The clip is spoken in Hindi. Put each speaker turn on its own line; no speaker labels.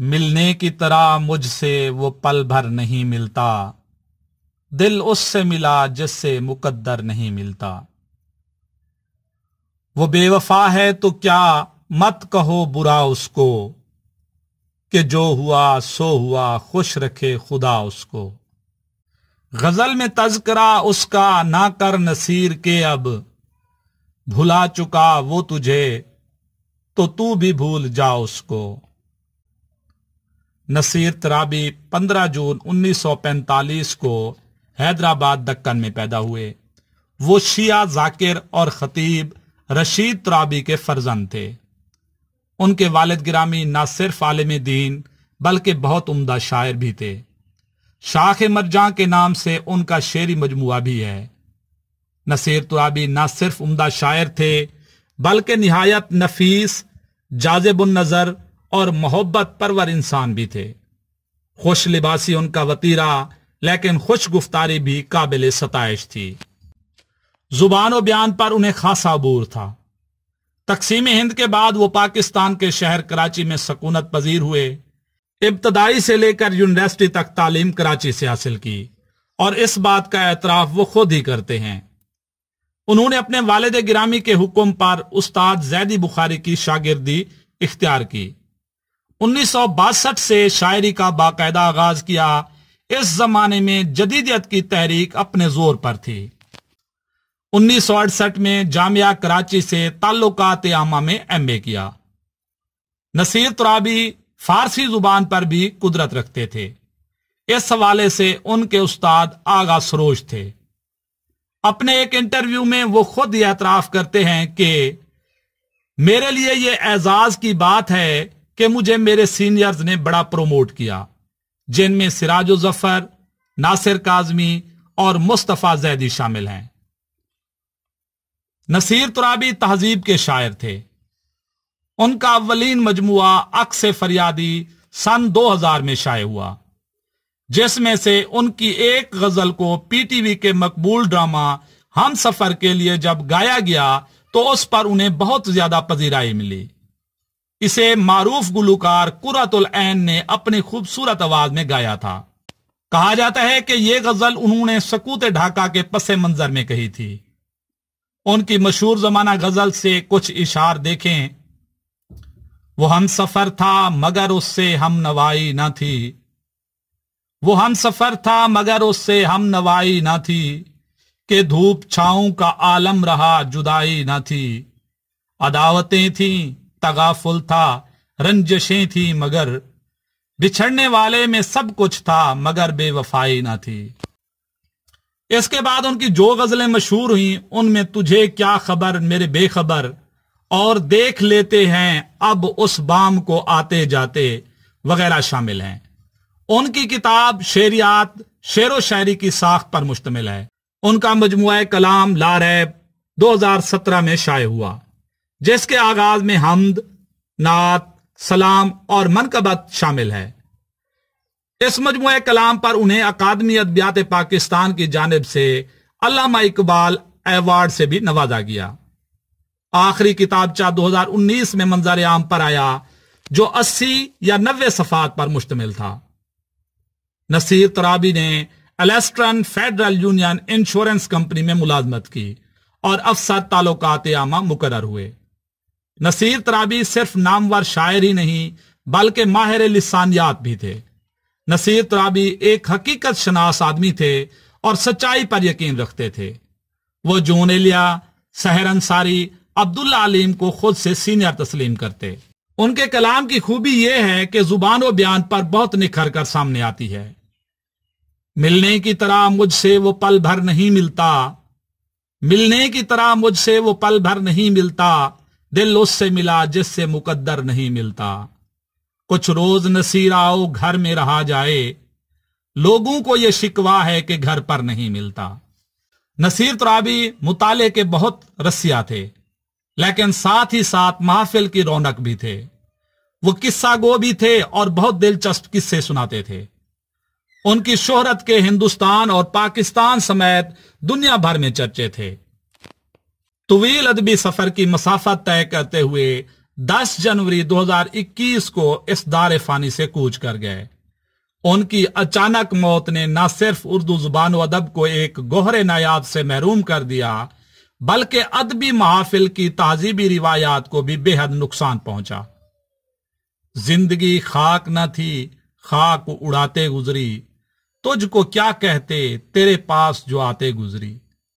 मिलने की तरह मुझसे वो पल भर नहीं मिलता दिल उससे मिला जिससे मुकद्दर नहीं मिलता वो बेवफा है तो क्या मत कहो बुरा उसको कि जो हुआ सो हुआ खुश रखे खुदा उसको गजल में तजकरा उसका ना कर नसीर के अब भुला चुका वो तुझे तो तू भी भूल जा उसको नसीर तराबी 15 जून 1945 को हैदराबाद दक्कन में पैदा हुए वो शिया जाकिर और खतीब रशीद तराबी के फर्जन थे उनके वालद ग्रामी न सिर्फ आलम दीन बल्कि बहुत उम्दा शायर भी थे शाख मरजा के नाम से उनका शेरी मजमुआ भी है नसीर तराबी ना सिर्फ उम्दा शायर थे बल्कि नहायत नफीस जाजेबुल नज़र और मोहब्बत परवर इंसान भी थे खुश लिबासी उनका वतीरा लेकिन खुश गुफ्तारी भी काबिल सतश थी जुबान बयान पर उन्हें खासा अबूर था तकसीम हिंद के बाद वो पाकिस्तान के शहर कराची में सकूनत पजीर हुए इब्तदाई से लेकर यूनिवर्सिटी तक तालीम कराची से हासिल की और इस बात का एतराफ वो खुद ही करते हैं उन्होंने अपने वालद गिरामी के हुक्म पर उस्ताद जैदी बुखारी की शागिर्दी इख्तियार की उन्नीस से शायरी का बाकायदा आगाज किया इस जमाने में जदीदियत की तहरीक अपने जोर पर थी उन्नीस सौ अड़सठ में जामिया कराची से ताल्लुकात आमा में एम ए किया नसीर तुराबी फारसी जुबान पर भी कुदरत रखते थे इस हवाले से उनके उस्ताद आगा सरोज थे अपने एक इंटरव्यू में वो खुद एतराफ करते हैं कि मेरे लिए ये एजाज की बात है कि मुझे मेरे सीनियर्स ने बड़ा प्रोमोट किया जिनमें सिराज जफर नासिर काजमी और मुस्तफ़ा जैदी शामिल हैं नसीर तुराबी तहजीब के शायर थे उनका अवलीन मजमुआ अक्स फरियादी सन 2000 में शाये हुआ जिसमें से उनकी एक गजल को पीटीवी के मकबूल ड्रामा हम सफर के लिए जब गाया गया तो उस पर उन्हें बहुत ज्यादा पजीराई मिली इसे मारूफ गुलूकार कुरतुल ऐन ने अपनी खूबसूरत आवाज में गाया था कहा जाता है कि यह गजल उन्होंने सकूत ढाका के पस मंजर में कही थी उनकी मशहूर जमाना गजल से कुछ इशार देखें वो हम सफर था मगर उससे हम नवाई ना थी वो हम सफर था मगर उससे हम नवाई ना थी के धूप छाओं का आलम रहा जुदाई ना थी अदावतें थीं तगाफुल था रंजशें थी मगर बिछड़ने वाले में सब कुछ था मगर बेवफाई ना थी इसके बाद उनकी जो गजलें मशहूर हुई उनमें तुझे क्या खबर मेरे बेखबर और देख लेते हैं अब उस बाम को आते जाते वगैरह शामिल हैं उनकी किताब शेरियात शेर शायरी की साख पर मुश्तमिल है उनका मजमु कलाम लारैब 2017 में शाये हुआ जिसके आगाज में हमद नात सलाम और मनकबत शामिल है इस मजमु कलाम पर उन्हें अकादमी अदबियात पाकिस्तान की जानब से अलामा इकबाल एवार्ड से भी नवाजा गया आखिरी किताबचा 2019 में मंजर आम पर आया जो 80 या 90 सफात पर मुश्तमिल था नसीर तराबी ने Eastern federal union insurance company में मुलाजमत की और अफसर तालुकात आमा मुकर हुए नसीर तराबी सिर्फ नामवर शायर ही नहीं बल्कि माहिर लिसानियात भी थे नसीर तराबी एक हकीकत शनास आदमी थे और सच्चाई पर यकीन रखते थे वो जून एलिया सहर अंसारी अब्दुल्ला आलिम को खुद से सीनियर तस्लीम करते उनके कलाम की खूबी यह है कि जुबान व बयान पर बहुत निखर कर सामने आती है मिलने की तरह मुझसे वो पल भर नहीं मिलता मिलने की तरह मुझसे वो पल भर नहीं मिलता दिल उससे मिला जिससे मुकद्दर नहीं मिलता कुछ रोज नसीराओ घर में रहा जाए लोगों को यह शिकवा है कि घर पर नहीं मिलता नसीर तुराबी तो मुताले के बहुत रसिया थे लेकिन साथ ही साथ महफिल की रौनक भी थे वो किस्सा गो भी थे और बहुत दिलचस्प किस्से सुनाते थे उनकी शोहरत के हिंदुस्तान और पाकिस्तान समेत दुनिया भर में चर्चे थे तवील तो अदबी सफर की मसाफत तय करते हुए 10 जनवरी 2021 को इस दार फानी से कूच कर गए उनकी अचानक मौत ने न सिर्फ उर्दू जुबान अदब को एक गोहरे नायाब से महरूम कर दिया बल्कि अदबी महाफिल की तहजीबी रिवायात को भी बेहद नुकसान पहुंचा जिंदगी खाक न थी खाक उड़ाते गुजरी तुझको क्या कहते तेरे पास जो आते गुजरी